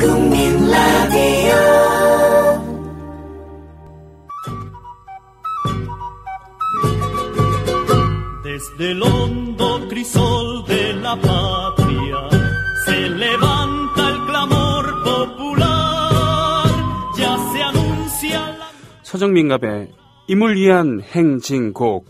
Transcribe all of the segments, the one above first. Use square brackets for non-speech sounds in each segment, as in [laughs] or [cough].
국민 라디오 Desde el hondo crisol de la patria se levanta el clamor popular. Ya se anuncia la. 서정민갑의 이물리한 행진곡.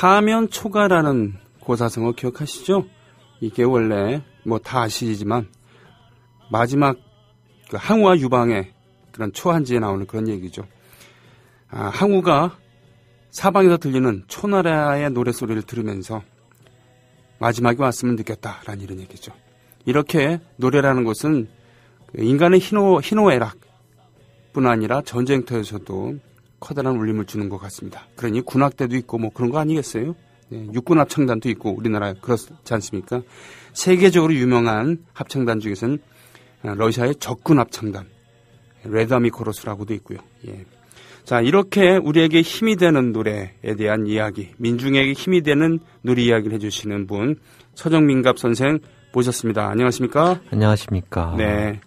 사면초가라는 고사성어 기억하시죠? 이게 원래 뭐 다 아시지만 마지막 그 항우와 유방의 그런 초한지에 나오는 그런 얘기죠. 아, 항우가 사방에서 들리는 초나라의 노래소리를 들으면서 마지막이 왔으면 느겠다라는 이런 얘기죠. 이렇게 노래라는 것은 그 인간의 희노, 희노애락 뿐 아니라 전쟁터에서도 커다란 울림을 주는 것 같습니다. 그러니 군악대도 있고 뭐 그런 거 아니겠어요? 네, 예, 육군 합창단도 있고 우리나라 그렇지 않습니까? 세계적으로 유명한 합창단 중에서는 아, 러시아의 적군 합창단 레드아미 코러스라고도 있고요. 예. 자 이렇게 우리에게 힘이 되는 노래에 대한 이야기, 민중에게 힘이 되는 놀이 이야기를 해주시는 분 서정민갑 선생 모셨습니다. 안녕하십니까? 안녕하십니까? 네.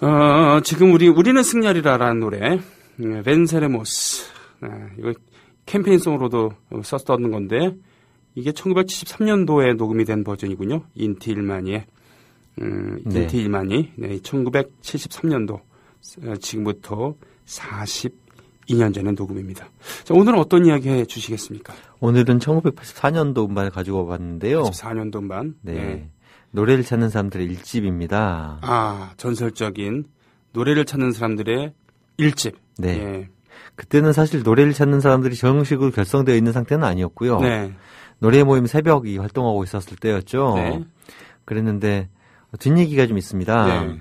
어, 지금 우리 우리는 승리하리라라는 노래 네, 벤세레모스. 네, 이거 캠페인송으로도 썼던 건데 이게 1973년도에 녹음이 된 버전이군요. 인티 일만이의 음, 네. 인티 일만이 네, 1973년도 어, 지금부터 42년 전의 녹음입니다. 자, 오늘은 어떤 이야기 해 주시겠습니까? 오늘은 1984년도 음반을 가지고 왔는데요 84년도 음반. 네. 네. 노래를 찾는 사람들의 일집입니다. 아, 전설적인 노래를 찾는 사람들의 1집. 네. 예. 그때는 사실 노래를 찾는 사람들이 정식으로 결성되어 있는 상태는 아니었고요. 네. 노래 모임 새벽이 활동하고 있었을 때였죠. 네. 그랬는데 뒷얘기가 좀 있습니다. 네.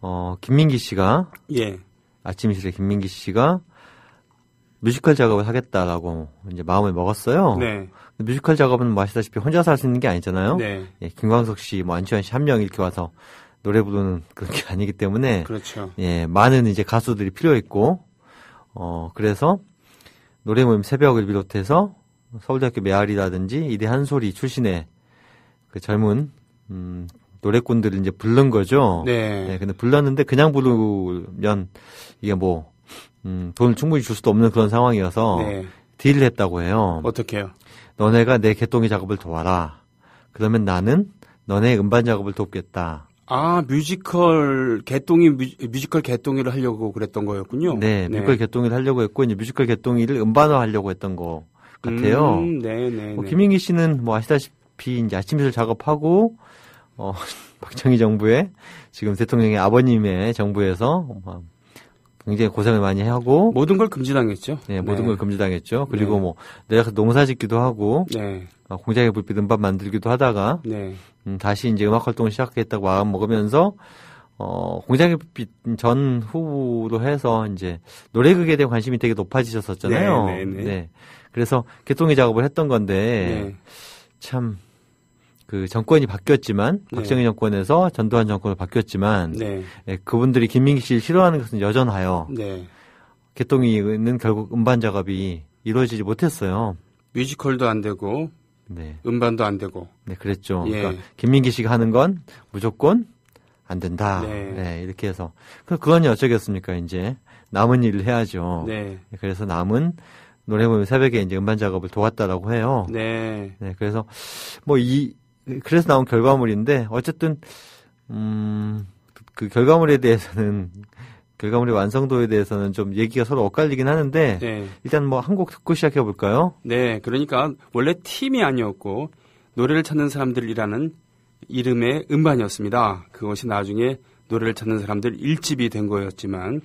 어, 김민기 씨가 예. 아침이실에 김민기 씨가 뮤지컬 작업을 하겠다라고 이제 마음을 먹었어요. 네. 뮤지컬 작업은 뭐 아시다시피 혼자서 할 수 있는 게 아니잖아요. 네. 예, 김광석 씨, 뭐 안치환 씨 한 명 이렇게 와서 노래 부르는 그런 게 아니기 때문에 그렇죠. 예, 많은 이제 가수들이 필요했고 어 그래서 노래 모임 새벽을 비롯해서 서울대학교 메아리라든지 이대 한소리 출신의 그 젊은 음 노래꾼들을 이제 부른 거죠. 네. 네. 근데 불렀는데 그냥 부르면 이게 뭐 음, 돈을 충분히 줄 수도 없는 그런 상황이어서 네. 딜을 했다고 해요. 어떻게요? 너네가 내 개똥이 작업을 도와라. 그러면 나는 너네 음반 작업을 돕겠다. 아 뮤지컬 개똥이 뮤지컬 개똥이를 하려고 그랬던 거였군요. 네, 네, 뮤지컬 개똥이를 하려고 했고 이제 뮤지컬 개똥이를 음반화하려고 했던 거 같아요. 음, 네, 네. 네. 뭐 김민기 씨는 뭐 아시다시피 이제 아침술 작업하고 어 [laughs] 박정희 정부의 지금 대통령의 아버님의 정부에서 뭐 굉장히 고생을 많이 하고 모든 걸 금지당했죠. 네, 모든 걸 네. 금지당했죠. 그리고 네. 뭐내가 농사짓기도 하고 네. 공장에 불빛 음반 만들기도 하다가 네. 음, 다시 이제 음악 활동을 시작했다고 마음 먹으면서 어, 공장의 빛 전후로 해서 이제 노래극에 대한 관심이 되게 높아지셨었잖아요. 네. 네 그래서 개똥이 작업을 했던 건데 참그 정권이 바뀌었지만 네. 박정희 정권에서 전두환 정권으로 바뀌었지만 네. 예, 그분들이 김민기 씨를 싫어하는 것은 여전하여 네. 개똥이는 결국 음반 작업이 이루어지지 못했어요. 뮤지컬도 안 되고 네. 음반도 안 되고. 네, 그랬죠. 예. 그러니까 김민기 씨가 하는 건 무조건 안 된다. 네, 네 이렇게 해서 그 그건 어쩌겠습니까? 이제 남은 일을 해야죠. 네. 네 그래서 남은 노래 부르면 새벽에 이제 음반 작업을 도왔다라고 해요. 네. 네, 그래서 뭐이 그래서 나온 결과물인데 어쨌든 음, 그 결과물에 대해서는 결과물의 완성도에 대해서는 좀 얘기가 서로 엇갈리긴 하는데 네. 일단 뭐한곡 듣고 시작해 볼까요? 네, 그러니까 원래 팀이 아니었고 노래를 찾는 사람들이라는 이름의 음반이었습니다. 그것이 나중에 노래를 찾는 사람들 일집이된 거였지만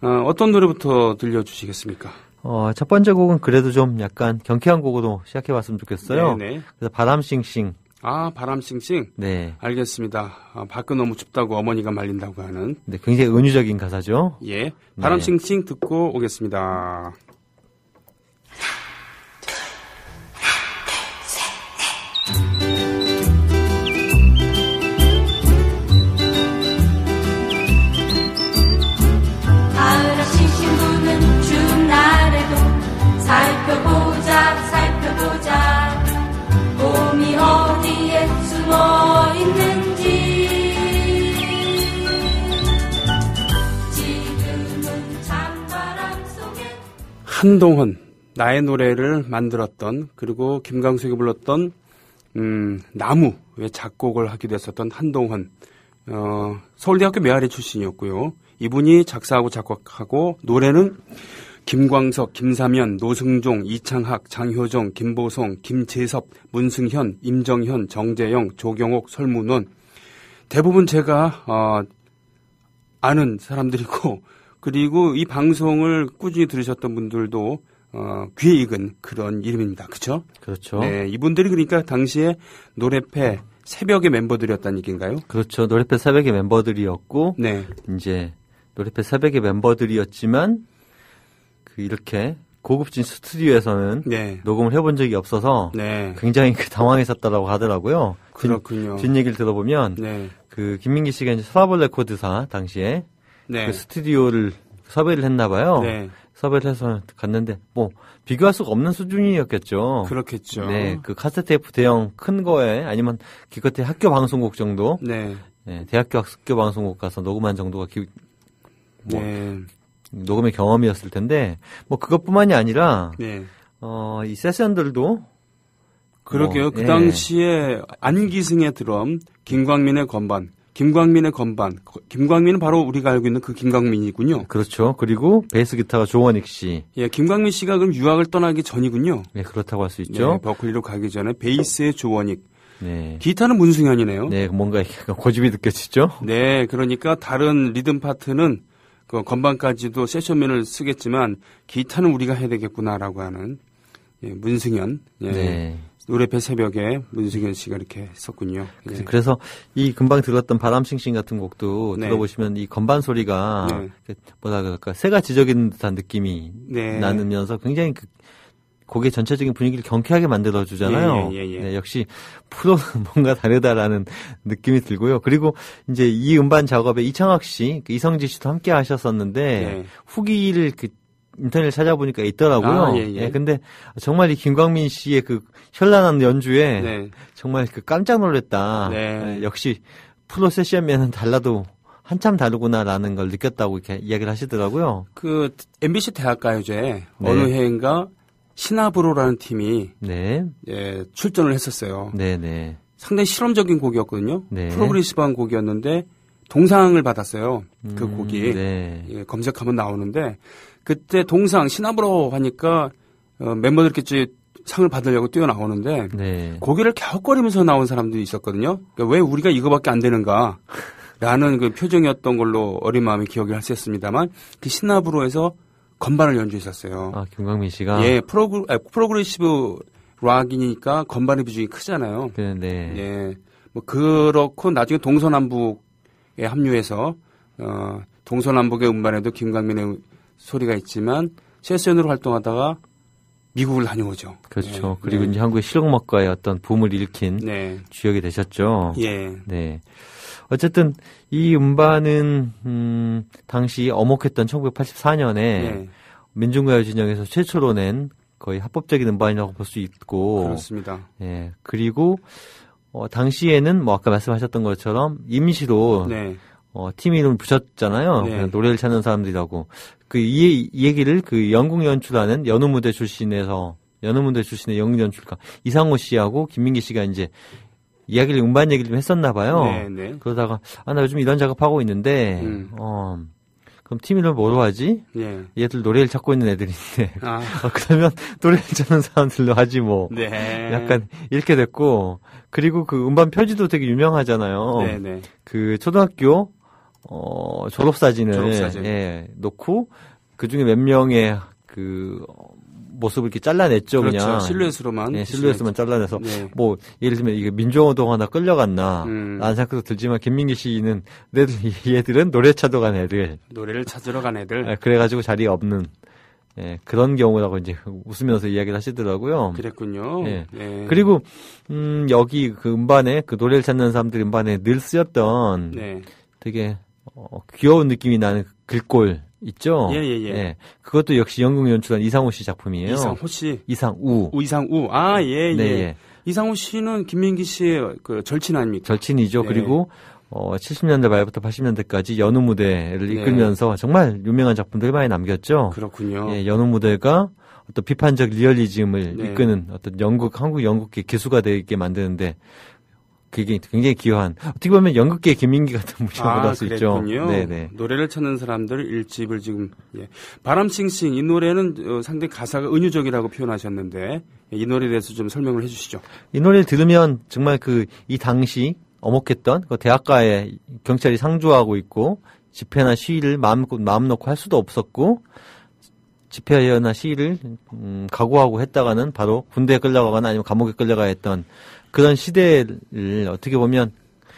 어, 떤 노래부터 들려주시겠습니까? 어, 첫 번째 곡은 그래도 좀 약간 경쾌한 곡으로 시작해 봤으면 좋겠어요. 네네. 네. 그래서 바람싱싱 아, 바람 씽씽. 네. 알겠습니다. 아, 밖은 너무 춥다고 어머니가 말린다고 하는. 네, 굉장히 은유적인 가사죠? 예. 바람 네. 씽싱 듣고 오겠습니다. 한동훈 나의 노래를 만들었던 그리고 김광석이 불렀던 음, 나무의 작곡을 하기도 했었던 한동훈 어, 서울대학교 메아리 출신이었고요. 이분이 작사하고 작곡하고 노래는 김광석, 김사면, 노승종, 이창학, 장효정, 김보송 김재섭, 문승현, 임정현, 정재영, 조경옥, 설문원 대부분 제가 어, 아는 사람들이고 그리고 이 방송을 꾸준히 들으셨던 분들도 어, 귀에 익은 그런 이름입니다. 그렇죠? 그렇죠. 네, 이분들이 그러니까 당시에 노래패 새벽의 멤버들이었다는 얘기인가요? 그렇죠. 노래패 새벽의 멤버들이었고 네. 이제 노래패 새벽의 멤버들이었지만 그 이렇게 고급진 스튜디오에서는 네. 녹음을 해본 적이 없어서 네. 굉장히 그 당황했었다라고 하더라고요. 그렇군요. 뒷, 뒷얘기를 들어보면 네. 그 김민기 씨가 이제 서라벌 레코드사 당시에 네. 그 스튜디오를 섭외를 했나 봐요. 네. 섭외를 해서 갔는데 뭐 비교할 수가 없는 수준이었겠죠. 그렇겠죠. 네, 그 카세테이프 대형 큰 거에 아니면 기껏해 학교 방송국 정도. 네. 네 대학교 학교 방송국 가서 녹음한 정도가 기, 뭐 네. 녹음의 경험이었을 텐데 뭐 그것뿐만이 아니라 네. 어이 세션들도 그러게요. 어, 그 예. 당시에 안기승의 드럼, 김광민의 건반, 김광민의 건반. 김광민은 바로 우리가 알고 있는 그 김광민이군요. 그렇죠. 그리고 베이스 기타가 조원익 씨. 예, 김광민 씨가 그럼 유학을 떠나기 전이군요. 네, 그렇다고 할 수 있죠. 네, 버클리로 가기 전에 베이스의 조원익. 네. 기타는 문승현이네요. 네, 뭔가 고집이 느껴지죠. 네, 그러니까 다른 리듬 파트는 그 건반까지도 세션면을 쓰겠지만 기타는 우리가 해야 되겠구나라고 하는 예, 문승현. 예. 네. 노래배 새벽에 문승현 씨가 이렇게 했었군요. 네. 그래서 이 금방 들었던 바람싱싱 같은 곡도 네. 들어보시면 이 건반 소리가 네. 뭐라 그럴까 새가 지저귀는 듯한 느낌이 네. 나면서 굉장히 그 곡의 전체적인 분위기를 경쾌하게 만들어 주잖아요. 예, 예, 예, 예, 네, 역시 프로는 [laughs] 뭔가 다르다라는 느낌이 들고요. 그리고 이제 이 음반 작업에 이창학 씨, 그 이성지 씨도 함께 하셨었는데 네. 후기를 그 인터넷 찾아보니까 있더라고요. 아, 예, 예. 예, 근데 정말 이 김광민 씨의 그 현란한 연주에 네. 정말 그 깜짝 놀랐다. 네. 예, 역시 프로 세션면은 달라도 한참 다르구나라는 걸 느꼈다고 이렇게 이야기를 하시더라고요. 그 MBC 대학가요제 네. 어느 해인가 신화브로라는 팀이 네. 예, 출전을 했었어요. 네, 네. 상당히 실험적인 곡이었거든요. 네. 프로그레시브한 곡이었는데 동상을 받았어요. 그 음, 곡이 네. 예, 검색하면 나오는데 그때 동상 신압으로 하니까 어, 멤버들끼리 상을 받으려고 뛰어나오는데 네. 고개를 갸웃거리면서 나온 사람들이 있었거든요. 그러니까 왜 우리가 이거밖에 안 되는가? 라는 그 표정이었던 걸로 어린 마음이 기억이 할 수있습니다만 그신나브로해서 건반을 연주했었어요. 아 김광민 씨가 예 프로그 아, 프로그레시브 락이니까 건반의 비중이 크잖아요. 네, 네. 예. 뭐 그렇고 나중에 동서남북에 합류해서 어 동서남북의 음반에도 김광민의 소리가 있지만 CSN으로 활동하다가 미국을 다녀오죠. 그렇죠. 네. 그리고 네. 이제 한국의 실용음악과의 어떤 붐을 일으킨 네. 주역이 되셨죠. 예. 네. 어쨌든 이 음반은 음 당시 어목했던 1984년에 네. 민중가요 진영에서 최초로 낸 거의 합법적인 음반이라고 볼 수 있고 그렇습니다. 예. 그리고 어 당시에는 뭐 아까 말씀하셨던 것처럼 임시로 네. 어, 팀 이름 을 붙였잖아요. 네. 노래를 찾는 사람들이라고. 그이 얘기를 그 영국 연출하는 연우무대 출신에서 연우무대 출신의 영국 연출가 이상호 씨하고 김민기 씨가 이제 이야기를 음반 얘기를 좀 했었나 봐요. 네네. 네. 그러다가 아 나 요즘 이런 작업하고 있는데 음. 어 그럼 팀 이름 뭐로 하지? 네. 얘들 노래를 찾고 있는 애들인데. 아. [laughs] 어, 그러면 노래를 찾는 사람들로 하지 뭐. 네. 약간 이렇게 됐고 그리고 그 음반 표지도 되게 유명하잖아요. 네네. 네. 그 초등학교 어, 졸업사진을 졸업사진. 예, 놓고 그 중에 몇 명의 그 모습을 이렇게 잘라냈죠, 그렇죠. 그냥 실루엣으로만 예, 실루엣만 잘라내서 네. 뭐 예를 들면 이게 민주호운동 하나 끌려갔나 음. 라는 생각도 들지만 김민기 씨는 얘들, 얘들은 노래 찾으러 간 애들 노래를 찾으러 간 애들 예, 그래가지고 자리가 없는 예, 그런 경우라고 이제 웃으면서 이야기를 하시더라고요. 그랬군요. 예. 네. 그리고 음 여기 그 음반에 그 노래를 찾는 사람들 음반에 늘 쓰였던 네. 되게 어, 귀여운 느낌이 나는 글꼴 있죠? 예, 예, 예. 예. 그것도 역시 연극 연출한 이상우씨 작품이에요. 이상호 씨. 이상우. 우, 이상우. 아, 예, 예, 네, 예. 이상호 씨는 김민기 씨의 그 절친 아닙니까? 절친이죠. 예. 그리고 어, 70년대 말부터 80년대까지 연우 무대를 이끌면서 정말 유명한 작품들 많이 남겼죠. 그렇군요. 예, 연우 무대가 어떤 비판적 리얼리즘을 네. 이끄는 어떤 영국, 한국 영국계 개수가 되게 만드는데 그게 굉장히 귀한 어떻게 보면 연극계 김민기 같은 분이라고 아, 할수 있죠. 네네. 노래를 찾는 사람들 일집을 지금 예. 바람싱싱 이 노래는 어, 상당히 가사가 은유적이라고 표현하셨는데 이 노래에 대해서 좀 설명을 해주시죠. 이 노래를 들으면 정말 그 이 당시 어목했던 그 대학가에 경찰이 상주하고 있고 집회나 시위를 마음, 마음 놓고 할 수도 없었고 집회나 시위를 음, 각오하고 했다가는 바로 군대에 끌려가거나 아니면 감옥에 끌려가야 했던 그런 시대를 어떻게 보면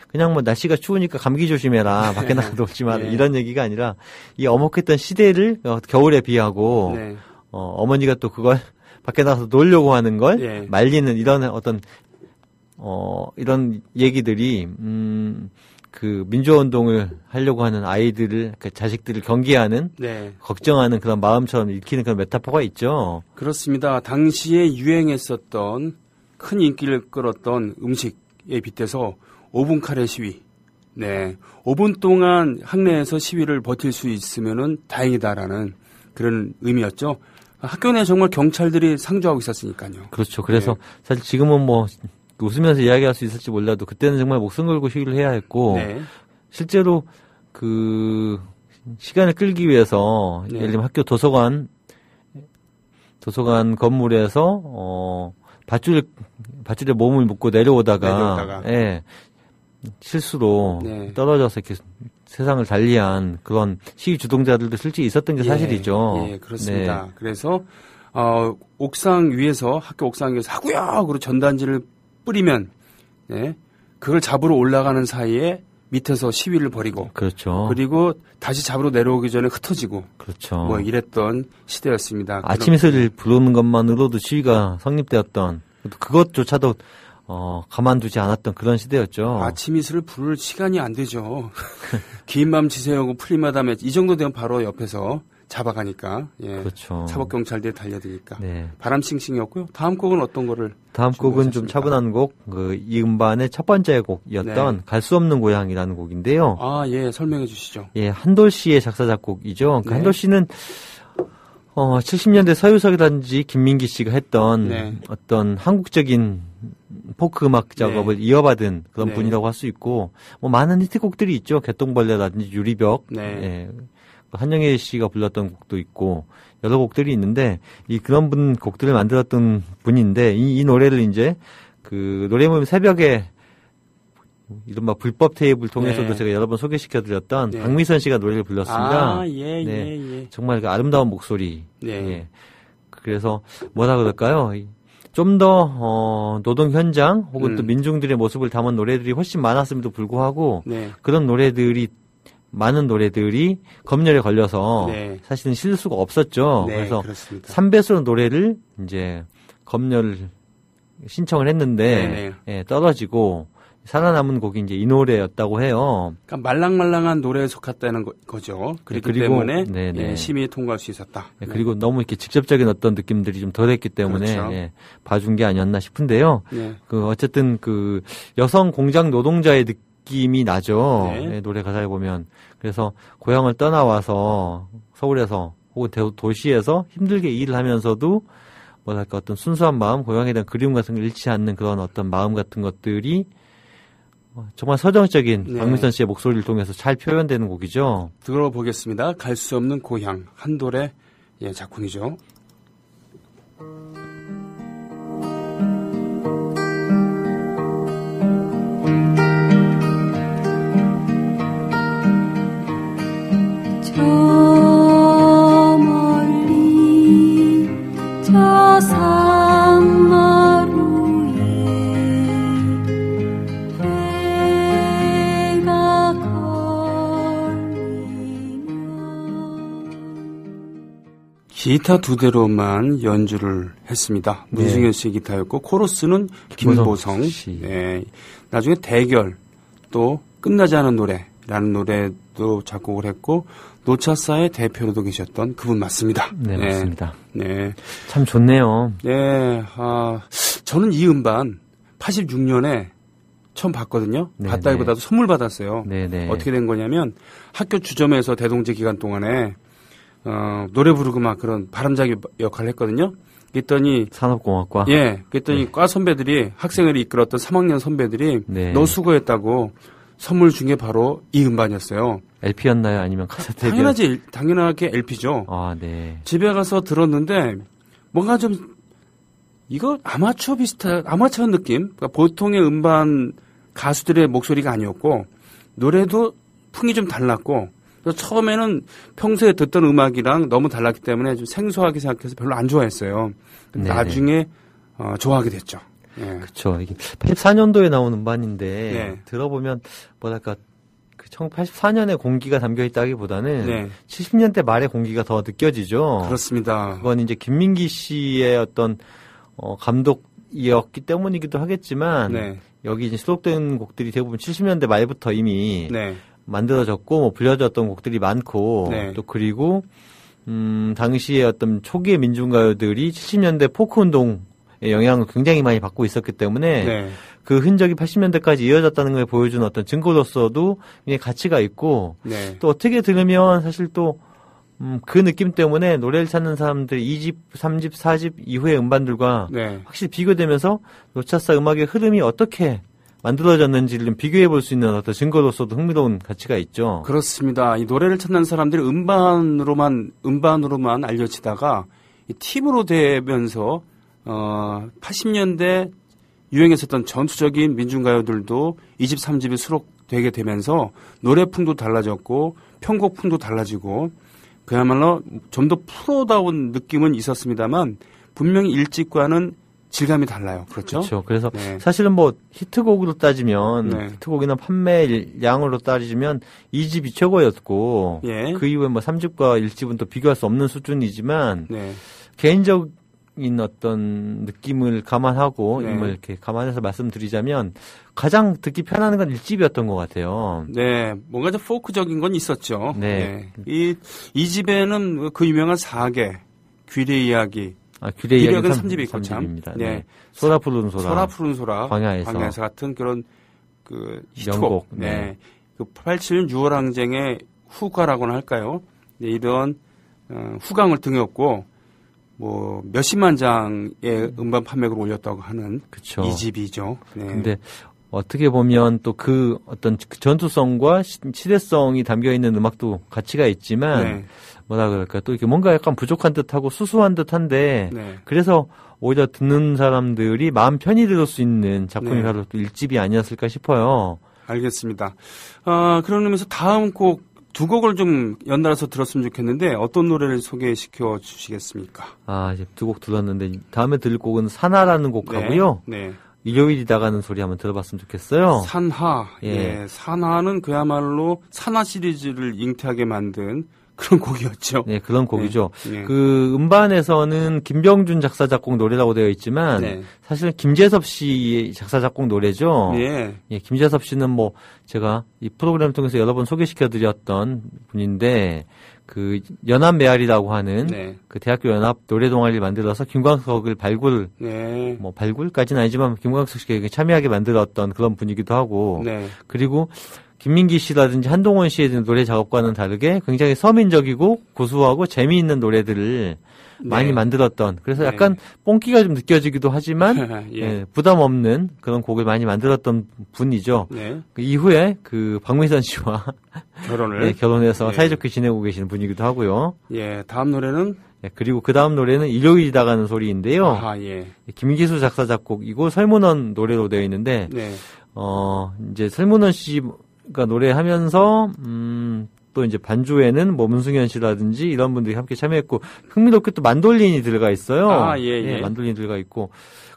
그냥 뭐 날씨가 추우니까 감기 조심해라 네. 밖에 나가도 오지만 네. 이런 얘기가 아니라 이 어목했던 시대를 어, 겨울에 비하고 네. 어, 어머니가 또 그걸 밖에 나가서 놀려고 하는 걸 네. 말리는 이런 어떤 어 이런 얘기들이 음. 그 민주화 운동을 하려고 하는 아이들을 그 자식들을 경계하는 네. 걱정하는 그런 마음처럼 읽히는 그런 메타포가 있죠. 그렇습니다. 당시에 유행했었던 큰 인기를 끌었던 음식에 빗대서 오븐 카레 시위. 네. 5분 동안 학내에서 시위를 버틸 수 있으면은 다행이다라는 그런 의미였죠. 학교 내 정말 경찰들이 상주하고 있었으니까요. 그렇죠. 그래서 네. 사실 지금은 뭐 웃으면서 이야기할 수 있을지 몰라도 그때는 정말 목숨 걸고 시위를 해야 했고 네. 실제로 그 시간을 끌기 위해서 네. 예를 들면 학교 도서관 도서관 건물에서 어 밧줄 밧줄에 몸을 묶고 내려오다가, 내려오다가. 예, 실수로 네. 떨어져서 이렇게 세상을 달리한 그런 시위 주동자들도 실제 있었던 게 예, 사실이죠. 예, 그렇습니다. 네. 그래서 어, 옥상 위에서 학교 옥상 위에서 하구 그리고 전단지를 뿌리면 예, 그걸 잡으러 올라가는 사이에 밑에서 시위를 벌이고 그렇죠. 그리고 다시 잡으러 내려오기 전에 흩어지고 그렇죠. 뭐 이랬던 시대였습니다. 아침 햇을 부르는 것만으로도 시위가 성립되었던 그것조차도 어, 가만두지 않았던 그런 시대였죠. 아침 이슬을 부를 시간이 안 되죠. [laughs] 긴밤 지새우고 풀리마담에 이 정도 되면 바로 옆에서 잡아가니까 예. 그렇죠. 사법 경찰대에 달려드니까 네. 바람싱싱이었고요. 다음 곡은 어떤 거를 다음 곡은 좀 차분한 곡, 그 이음반의 첫 번째 곡이었던 네. 갈수 없는 고향이라는 곡인데요. 아, 예, 설명해 주시죠. 예, 한돌 씨의 작사 작곡이죠. 그 네. 한돌 씨는 어, 70년대 서유석이라든지 김민기 씨가 했던 네. 어떤 한국적인 포크 음악 네. 작업을 네. 이어받은 그런 네. 분이라고 할 수 있고 뭐 많은 히트곡들이 있죠 개똥벌레라든지 유리벽 네. 예, 한영애 씨가 불렀던 곡도 있고 여러 곡들이 있는데 이 그런 분 곡들을 만들었던 분인데 이, 이 노래를 이제 그 노래 모임 새벽에 이른바 불법 테이블 통해서도 네. 제가 여러 번 소개시켜드렸던 네. 박미선 씨가 노래를 불렀습니다. 아, 예, 네. 예, 예. 정말 그 아름다운 목소리. 네. 예. 그래서 뭐라 그럴까요? 좀 더 어, 노동 현장 혹은 음. 또 민중들의 모습을 담은 노래들이 훨씬 많았음에도 불구하고 네. 그런 노래들이 많은 노래들이 검열에 걸려서 네. 사실은 실수가 없었죠. 네, 그래서 그 3배수로 노래를 이제 검열 신청을 했는데 네, 네. 예, 떨어지고 살아남은 곡이 이제 이 노래였다고 해요. 그러니까 말랑말랑한 노래에 속했다는 거, 죠 네, 그렇기 네, 그리고, 때문에 네. 예, 심의 통과할 수 있었다. 네, 그리고 네. 너무 이렇게 직접적인 어떤 느낌들이 좀 덜했기 때문에 그렇죠. 예, 봐준 게 아니었나 싶은데요. 그 어쨌든 그 여성 공장 노동자의 느낌 느낌이 나죠. 네. 네. 노래 가사에 보면. 그래서 고향을 떠나와서 서울에서 혹은 도시에서 힘들게 일을 하면서도 뭐랄까 어떤 순수한 마음, 고향에 대한 그리움 같은 걸 잃지 않는 그런 어떤 마음 같은 것들이 정말 서정적인 네. 박민선 씨의 목소리를 통해서 잘 표현되는 곡이죠. 들어보겠습니다. 갈 수 없는 고향 한돌의 예, 작품이죠. 기타 두 대로만 연주를 했습니다. 네. 문승현 씨 기타였고 코러스는 김보성. 씨. 네. 나중에 대결 또 끝나지 않은 노래라는 노래도 작곡을 했고 노차사의 대표로도 계셨던 그분 맞습니다. 네, 네. 맞습니다. 네. 참 좋네요. 네. 아, 저는 이 음반 86년에 처음 봤거든요. 네 봤다기보다도 네. 선물 받았어요. 네네. 네. 어떻게 된 거냐면 학교 주점에서 대동제 기간 동안에 어, 노래 부르고 막 그런 바람잡이 역할을 했거든요. 그랬더니 산업공학과 예, 그랬더니 네. 과 선배들이 학생을 이끌었던 3학년 선배들이 네. 너 수고했다고 선물 중에 바로 이 음반이었어요. LP였나요? 아니면 카세트? 당연하지, 당연하게 LP죠. 아, 네. 집에 가서 들었는데 뭔가 좀 이거 아마추어 비슷한 아마추어 느낌. 그러니까 보통의 음반 가수들의 목소리가 아니었고 노래도 풍이 좀 달랐고 그래서 처음에는 평소에 듣던 음악이랑 너무 달랐기 때문에 좀 생소하게 생각해서 별로 안 좋아했어요. 나중에 어, 좋아하게 됐죠. 예. 그렇죠. 이게 84년도에 나온 음반인데 네. 들어보면 뭐랄까 그 1984년에 공기가 담겨 있다기보다는 네. 70년대 말의 공기가 더 느껴지죠. 그렇습니다. 그건 이제 김민기 씨의 어떤 어, 감독이었기 때문이기도 하겠지만 네. 여기 이제 수록된 곡들이 대부분 70년대 말부터 이미 네. 만들어졌고 뭐 불려졌던 곡들이 많고 네. 또 그리고 음 당시에 어떤 초기의 민중가요들이 70년대 포크 운동 영향을 굉장히 많이 받고 있었기 때문에 네. 그 흔적이 80년대까지 이어졌다는 걸 보여준 어떤 증거로서도 굉장히 가치가 있고 네. 또 어떻게 들으면 사실 또 음, 그 느낌 때문에 노래를 찾는 사람들 2집, 3집, 4집 이후의 음반들과 네. 확실히 비교되면서 노차사 음악의 흐름이 어떻게 만들어졌는지를 비교해 볼 수 있는 어떤 증거로서도 흥미로운 가치가 있죠. 그렇습니다. 이 노래를 찾는 사람들이 음반으로만 음반으로만 알려지다가 팀으로 되면서 어 80년대 유행했었던 전투적인 민중가요들도 2집, 3집이 수록되게 되면서 노래풍도 달라졌고 편곡풍도 달라지고 그야말로 좀 더 프로다운 느낌은 있었습니다만 분명히 일찍과는 질감이 달라요. 그렇죠. 그렇죠. 그래서 네. 사실은 뭐 히트곡으로 따지면 네. 히트곡이나 판매량으로 따지면 2집이 최고였고 예. 그 이후에 뭐 3집과 1집은 또 비교할 수 없는 수준이지만 네. 개인적인 어떤 느낌을 감안하고 네. 이렇게 감안해서 말씀드리자면 가장 듣기 편한 건 1집이었던 것 같아요. 네, 뭔가 좀 포크적인 건 있었죠. 네, 네. 이이집에는그 유명한 4개 귀리 이야기 아, 귀의 기력은 삼집이 있고 참. 네. 네. 소라 푸른 소라. 소라 푸른 소라. 광야에서. 광야에서 같은 그런 그 히트곡. 네. 네. 그 87년 6월 항쟁의 후가라고나 할까요? 네, 이런 어, 후광을 등에 업고 뭐 몇십만 장의 음반 판매를 올렸다고 하는 그이 집이죠. 네. 근데 어떻게 보면 또 그 어떤 그 전투성과 시대성이 담겨 있는 음악도 가치가 있지만 네. 뭐라 그럴까 또 이렇게 뭔가 약간 부족한 듯하고 수수한 듯한데 네. 그래서 오히려 듣는 사람들이 마음 편히 들을 수 있는 작품이 네. 바로 또 일집이 아니었을까 싶어요. 알겠습니다. 아, 그런 의미에서 다음 곡 두 곡을 좀 연달아서 들었으면 좋겠는데 어떤 노래를 소개시켜 주시겠습니까? 아, 이제 두 곡 들었는데 다음에 들을 곡은 사나라는 곡하고요. 네. 일요일이다가는 소리 한번 들어봤으면 좋겠어요. 산하. 예. 예. 산하는 그야말로 산하 시리즈를 잉태하게 만든 그런 [laughs] 곡이었죠. 네, 그런 곡이죠. 네, 그 음반에서는 김병준 작사 작곡 노래라고 되어 있지만 네. 사실은 김재섭 씨의 작사 작곡 노래죠. 예. 예. 김재섭 씨는 뭐 제가 이 프로그램을 통해서 여러 번 소개시켜 드렸던 분인데 그 연합 메아리라고 하는 네. 그 대학교 연합 노래 동아리를 만들어서 김광석을 발굴 네. 뭐 발굴까지는 아니지만 김광석 씨에게 참여하게 만들었던 그런 분이기도 하고 네. 그리고 김민기 씨라든지 한동원 씨의 노래 작업과는 다르게 굉장히 서민적이고 고수하고 재미있는 노래들을 많이 네. 만들었던 그래서 네. 약간 뽕기가 좀 느껴지기도 하지만 [laughs] 예. 예. 부담 없는 그런 곡을 많이 만들었던 분이죠. 네. 그 이후에 그 박민선 씨와 결혼을 [laughs] 결혼해서 예. 사이좋게 지내고 계시는 분이기도 하고요. 예, 다음 노래는 예, 그리고 그 다음 노래는 일요일이다 가는 소리인데요. 아, 예. 김기수 작사 작곡이고 설문원 노래로 되어 있는데, 네. 어, 이제 설문원 씨가 노래하면서, 음, 또 이제 반주에는 뭐 문승현 씨라든지 이런 분들이 함께 참여했고 흥미롭게 또 만돌린이 들어가 있어요. 아, 예, 예. 예 만돌린이 들어가 있고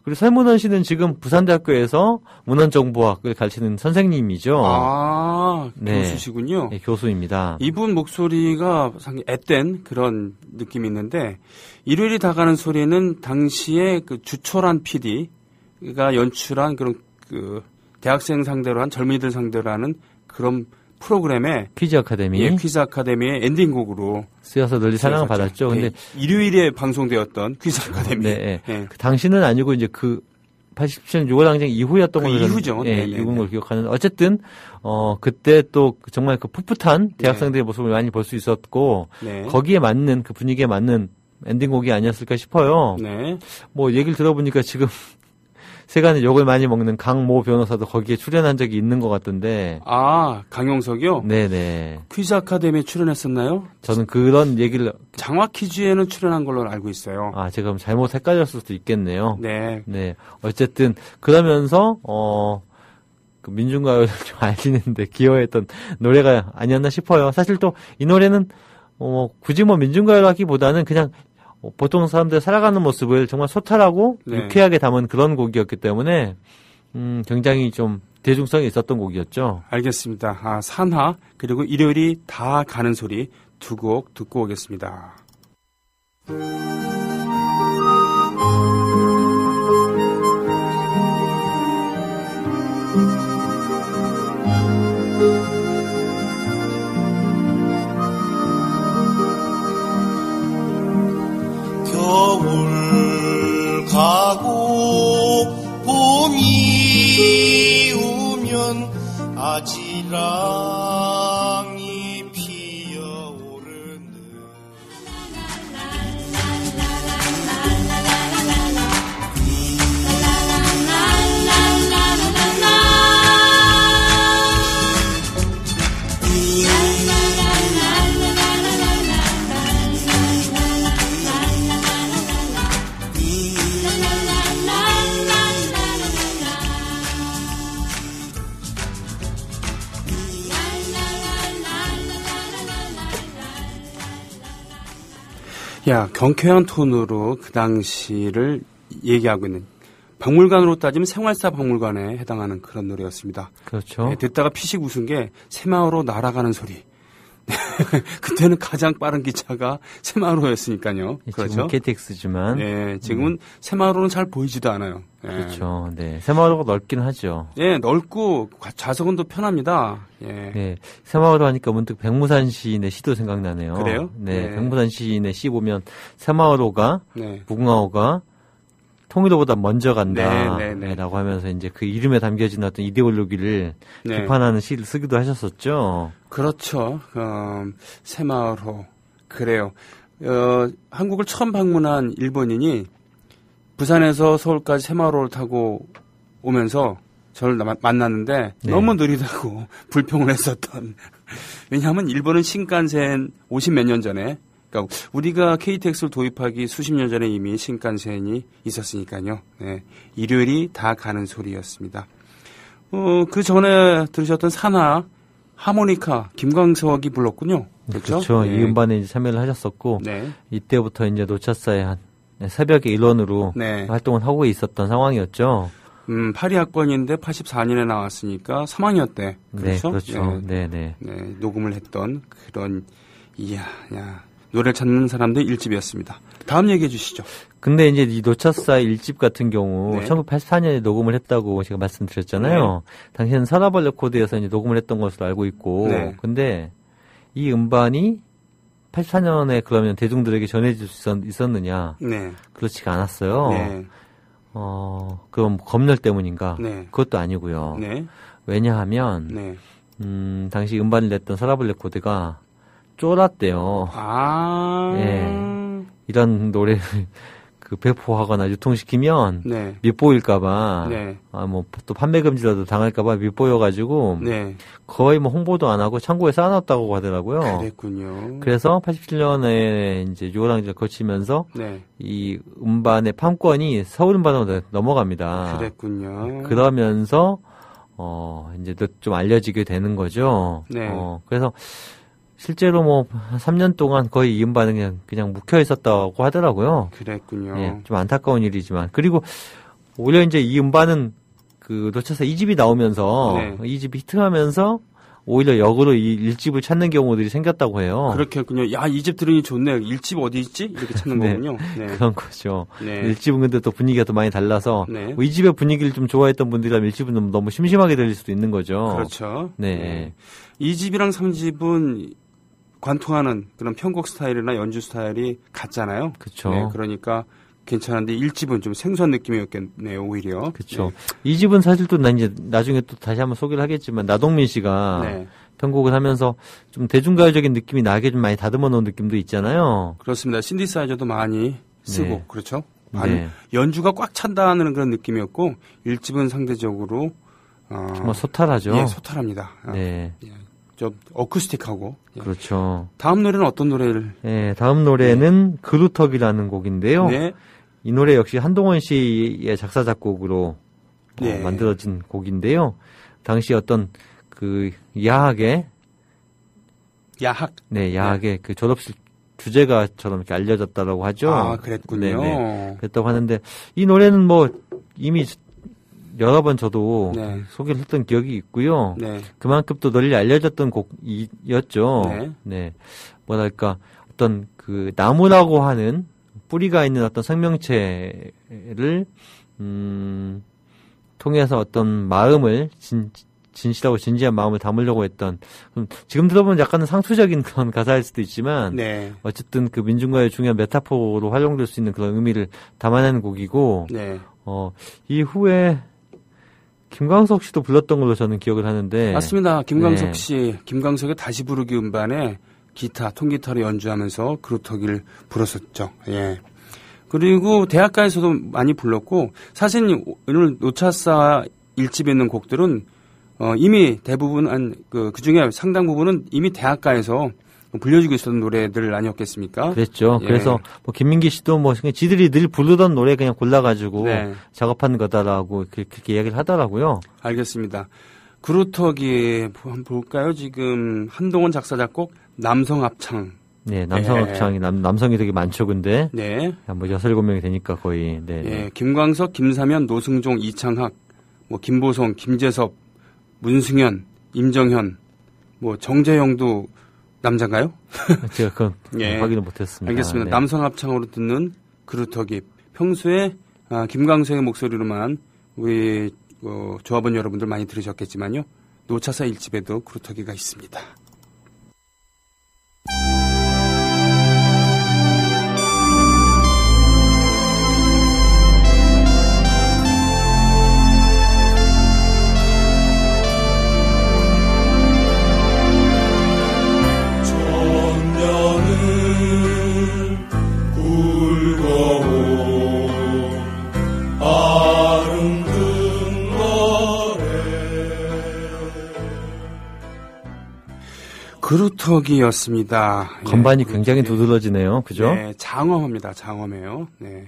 그리고 설문원 씨는 지금 부산대학교에서 문헌정보학을 가르치는 선생님이죠. 아, 네. 교수시군요. 네, 교수입니다. 이분 목소리가 상당히 앳된 그런 느낌이 있는데 일요일이 다가는 소리는 당시에 그 주초란 PD가 연출한 그런 그 대학생 상대로 한 젊은이들 상대로 하는 그런 프로그램에 퀴즈 아카데미 예, 퀴즈 아카데미의 엔딩곡으로 쓰여서 널리 사랑을 받았죠. 네, 근데 일요일에 방송되었던 퀴즈 아카데미. 네, 네. 네. 그 당시는 아니고 이제 그 87년 6월 당장 이후였던 거로그 이후죠. 예, 이후인 네, 네, 걸 기억하는. 어쨌든 어 그때 또 정말 그 풋풋한 대학생들의 모습을 많이 볼 수 있었고 거기에 맞는 그 분위기에 맞는 엔딩곡이 아니었을까 싶어요. 네. 뭐 얘기를 들어보니까 지금 최근에 욕을 많이 먹는 강모 변호사도 거기에 출연한 적이 있는 것 같던데. 아, 강용석이요? 네네. 퀴즈 아카데미에 출연했었나요? 저는 그런 얘기를. 장화 퀴즈에는 출연한 걸로 알고 있어요. 아, 제가 그럼 잘못 헷갈렸을 수도 있겠네요. 네. 네. 어쨌든, 그러면서, 어, 그 민중가요를 좀 알리는데 기여했던 노래가 아니었나 싶어요. 사실 또 이 노래는 어, 뭐 굳이 뭐 민중가요라기보다는 그냥 뭐 보통 사람들 살아가는 모습을 정말 소탈하고 네. 유쾌하게 담은 그런 곡이었기 때문에 음, 굉장히 좀 대중성이 있었던 곡이었죠. 알겠습니다. 아, 산하 그리고 일요일이 다 가는 소리 두 곡 듣고 오겠습니다. 겨 가고 봄이 오면 아지랑이 야, 경쾌한 톤으로 그 당시를 얘기하고 있는 박물관으로 따지면 생활사 박물관에 해당하는 그런 노래였습니다. 그렇죠. 네, 듣다가 피식 웃은 게 새마을로 날아가는 소리. [laughs] 그때는 가장 빠른 기차가 새마을호였으니까요 예, 그렇죠. KTX지만. 네, 지금은 음. 세마호는잘 보이지도 않아요. 네. 그렇죠. 네. 새마을호가 넓긴 하죠. 예, 네, 넓고 좌석은 더 편합니다. 예. 네. 새마을호 하니까 문득 백무산 시인의 시도 생각나네요. 그래요? 네. 네. 백무산 시인의 시 보면 새마을호가 무궁화호가 네. 통일도보다 먼저 간다라고 네, 네, 네. 하면서 이제 그 이름에 담겨진 어떤 이데올로기를 비판하는 시를 쓰기도 하셨었죠. 그렇죠. 어, 새마을호 그래요. 어, 한국을 처음 방문한 일본인이 부산에서 서울까지 새마을호를 타고 오면서 저를 마, 만났는데 네. 너무 느리다고 [laughs] 불평을 했었던 왜냐하면 일본은 신칸센 50몇 년 전에 그러니까 우리가 KTX를 도입하기 수십 년 전에 이미 신칸센이 있었으니까요. 네, 일요일이 다 가는 소리였습니다. 어, 그 전에 들으셨던 산하 하모니카 김광석이 불렀군요. 그렇죠. 그렇죠. 네. 이 음반에 참여를 하셨었고 네. 이때부터 이제 노차사의 한 새벽의 일원으로 네. 활동을 하고 있었던 상황이었죠. 음, 파리 학번인데 84년에 나왔으니까 3학년 때 네, 그렇죠? 그렇죠. 네, 그렇죠. 네, 네, 녹음을 했던 그런 이야, 야. 노래 찾는 사람들 일집이었습니다 다음 얘기해 주시죠. 근데 이제 이 노차사 일집 같은 경우 네. 1984년에 녹음을 했다고 제가 말씀드렸잖아요. 네. 당시에는 산화벌 레코드에서 이제 녹음을 했던 것으로 알고 있고 네. 근데 이 음반이 84년에 그러면 대중들에게 전해질 수 있었, 느냐 네. 그렇지가 않았어요. 네. 어, 그럼 검열 때문인가? 네. 그것도 아니고요. 네. 왜냐하면 네. 음, 당시 음반을 냈던 서라블 레코드가 쫄았대요. 아. 예. 이런 노래를 [laughs] 그 배포하거나 유통시키면 네. 밑보일까봐 네. 아뭐 또 판매 금지라도 당할까봐 밑보여가지고 네. 거의 뭐 홍보도 안 하고 창고에 쌓아놨다고 하더라고요. 그랬군요. 그래서 87년에 이제 요랑을 거치면서 네. 이 음반의 판권이 서울 음반으로 넘어갑니다. 그랬군요. 그러면서 어 이제 좀 알려지게 되는 거죠. 네. 어 그래서 실제로 뭐 3년 동안 거의 이음반은 그냥, 그냥 묵혀 있었다고 하더라고요. 그랬군요. 예, 좀 안타까운 일이지만 그리고 오히려 이제 이음반은 그 놓쳐서 이 집이 나오면서 네. 이 집이 히트하면서 오히려 역으로 이 일집을 찾는 경우들이 생겼다고 해요. 그렇겠군요. 야, 이 집 들으니 좋네. 일집 어디 있지? 이렇게 찾는 네, 거군요. 네. [laughs] 그런 거죠. 네. 일집은 근데 또 분위기가 또 많이 달라서 네. 뭐이 집의 분위기를 좀 좋아했던 분들이라면 일집은 너무 심심하게 들릴 수도 있는 거죠. 그렇죠. 네. 네. 이 집이랑 삼집은 관통하는 그런 편곡 스타일이나 연주 스타일이 같잖아요. 그렇죠. 네, 그러니까 괜찮은데 1집은 좀 생소한 느낌이었겠네요, 오히려. 그렇죠. 네. 2집은 사실 또나 이제 나중에 또 다시 한번 소개를 하겠지만 나동민 씨가 네. 편곡을 하면서 좀 대중가요적인 느낌이 나게 좀 많이 다듬어 놓은 느낌도 있잖아요. 그렇습니다. 신디사이저도 많이 쓰고 네. 그렇죠. 많이 네. 그렇죠? 네. 연주가 꽉 찬다는 그런 느낌이었고 1집은 상대적으로 어, 정말 뭐 소탈하죠. 예, 소탈합니다. 아, 네. 예. 저 어쿠스틱하고. 예. 그렇죠. 다음 노래는 어떤 노래를? 네, 다음 노래는 네. 그루터기라는 곡인데요. 네. 이 노래 역시 한동원 씨의 작사 작곡으로 어, 네. 어, 만들어진 곡인데요. 당시 어떤 그 야학의 야학 네, 네. 야학의 네. 그 졸업식 주제가처럼 이렇게 알려졌다라고 하죠. 아 그랬군요. 네네. 네. 그랬다고 하는데 이 노래는 뭐 이미 여러 번 저도 네. 소개를 했던 기억이 있고요. 네. 그만큼 또 널리 알려졌던 곡이었죠. 네. 네. 뭐랄까 어떤 그 나무라고 하는 뿌리가 있는 어떤 생명체를 음 통해서 어떤 마음을 진, 진실하고 진지한 마음을 담으려고 했던 음, 지금 들어보면 약간은 상투적인 그런 가사일 수도 있지만 네. 어쨌든 그민중과의 중요한 메타포로 활용될 수 있는 그런 의미를 담아낸 곡이고 네. 어, 이후에 김광석 씨도 불렀던 걸로 저는 기억을 하는데 맞습니다. 김광석 네. 씨, 김광석의 다시 부르기 음반에 기타, 통기타를 연주하면서 그루터기를 불었었죠. 예. 그리고 대학가에서도 많이 불렀고 사실 오늘 노차사 일집에 있는 곡들은 어, 이미 대부분 한그그 중에 상당 부분은 이미 대학가에서 불려주고 있었던 노래들 아니었겠습니까? 그랬죠. 예. 그래서 뭐 김민기 씨도 뭐 지들이 늘 부르던 노래 그냥 골라가지고 네. 작업한 거다라고 그, 그렇게 이야기를 하더라고요. 알겠습니다. 그루터기 한번 볼까요? 지금 한동원 작사 작곡 남성 합창. 네, 남성 네. 합창이 예. 남, 성이 되게 많죠, 근데. 네. 뭐 여섯 일곱 명이 되니까 거의. 네, 네. 예, 김광석, 김사면, 노승종, 이창학, 뭐 김보성, 김재섭, 문승현, 임정현, 뭐 정재영도 남자인가요? [laughs] 제가 그건 [laughs] 예. 확인을 못했습니다. 알겠습니다. 네. 남성 합창으로 듣는 그루터기. 평소에 아, 김광석의 목소리로만 우리 어, 조합원 여러분들 많이 들으셨겠지만요. 노차사 일집에도 그루터기가 있습니다. 그루터기였습니다. 예, 건반이 예, 굉장히 두드러지네요. 네, 그죠? 네, 장엄합니다. 장엄해요. 네.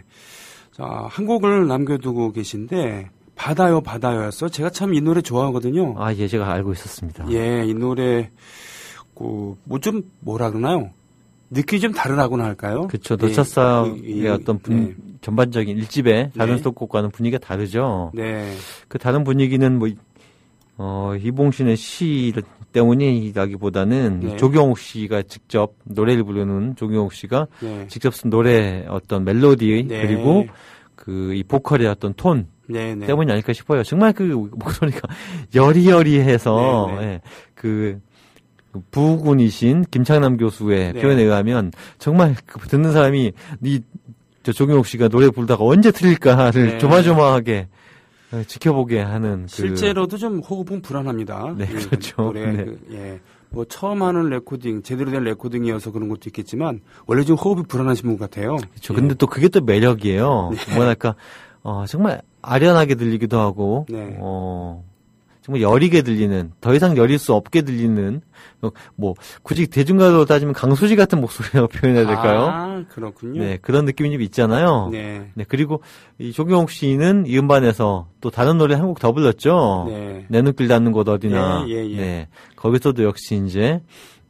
자, 한 곡을 남겨두고 계신데, 받아요, 받아요였어. 제가 참 이 노래 좋아하거든요. 아, 예, 제가 알고 있었습니다. 예, 이 노래, 그, 뭐 좀, 뭐라 그러나요? 느낌이 좀 다르다고나 할까요? 그렇죠. 노차싸의 예, 어떤 그, 분, 예. 전반적인 일집의 다른 예. 속곡과는 분위기가 다르죠. 네. 그 다른 분위기는 뭐, 어, 이봉신의 시를 때문이라기보다는 네. 조경욱 씨가 직접 노래를 부르는 조경욱 씨가 네. 직접 쓴 노래 어떤 멜로디 네. 그리고 그 이 보컬의 어떤 톤 네, 네. 때문이 아닐까 싶어요. 정말 그 목소리가 [laughs] 여리여리해서 네, 예, 그 부군이신 김창남 교수의 표현에 의하면 정말 그 듣는 사람이 이저 조경욱 씨가 노래 부르다가 언제 틀릴까를 조마조마하게 네, 지켜보게 하는 그... 실제로도 좀 호흡은 불안합니다. 네, 예, 그렇죠. 노래 네. 그, 예. 뭐 처음 하는 레코딩 제대로 된 레코딩이어서 그런 것도 있겠지만 원래 좀 호흡이 불안하신 분 같아요. 그렇죠. 예. 근데 또 그게 또 매력이에요. 네. 뭐랄까 어, 정말 아련하게 들리기도 하고 네. 어, 정말 여리게 들리는 더 이상 여릴 수 없게 들리는 뭐 굳이 대중가로 따지면 강수지 같은 목소리라고 [laughs] 표현해야 될까요? 아 그렇군요. 네 그런 느낌이 좀 있잖아요. 네. 네 그리고 이 조경욱 씨는 이 음반에서 또 다른 노래 한 곡 더 불렀죠. 네. 내 눈길 닿는 곳 어디나. 예, 예, 예. 네 거기서도 역시 이제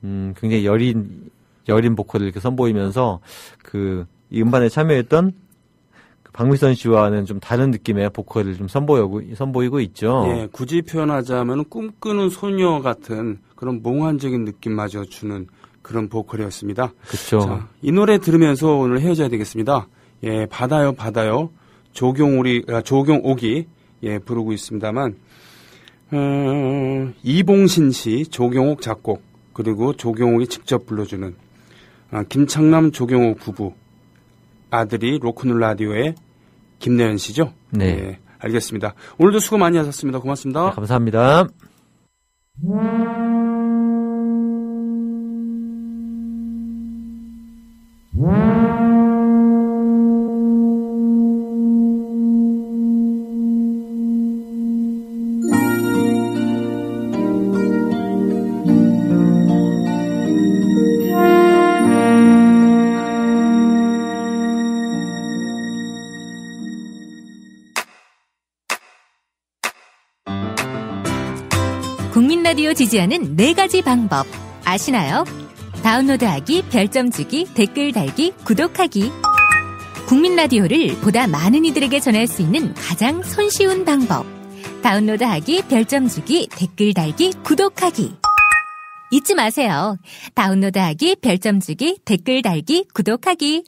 음 굉장히 여린 여린 보컬을 이렇게 선보이면서 그이 음반에 참여했던 박미선 씨와는 좀 다른 느낌의 보컬을 좀 선보이고, 선보이고 있죠. 예, 굳이 표현하자면 꿈꾸는 소녀 같은 그런 몽환적인 느낌마저 주는 그런 보컬이었습니다. 그렇죠. 이 노래 들으면서 오늘 헤어져야 되겠습니다. 예, 받아요, 받아요. 조경오리, 아, 조경옥이 예, 부르고 있습니다만 음, 이봉신 씨, 조경옥 작곡 그리고 조경옥이 직접 불러주는 아, 김창남 조경옥 부부 아들이 로큰롤 라디오에 김내연 씨죠? 네. 네. 알겠습니다. 오늘도 수고 많이 하셨습니다. 고맙습니다. 네, 감사합니다. 지지하는 네 가지 방법 아시나요? 다운로드하기, 별점 주기, 댓글 달기, 구독하기. 국민 라디오를 보다 많은 이들에게 전할 수 있는 가장 손쉬운 방법. 다운로드하기, 별점 주기, 댓글 달기, 구독하기. 잊지 마세요. 다운로드하기, 별점 주기, 댓글 달기, 구독하기.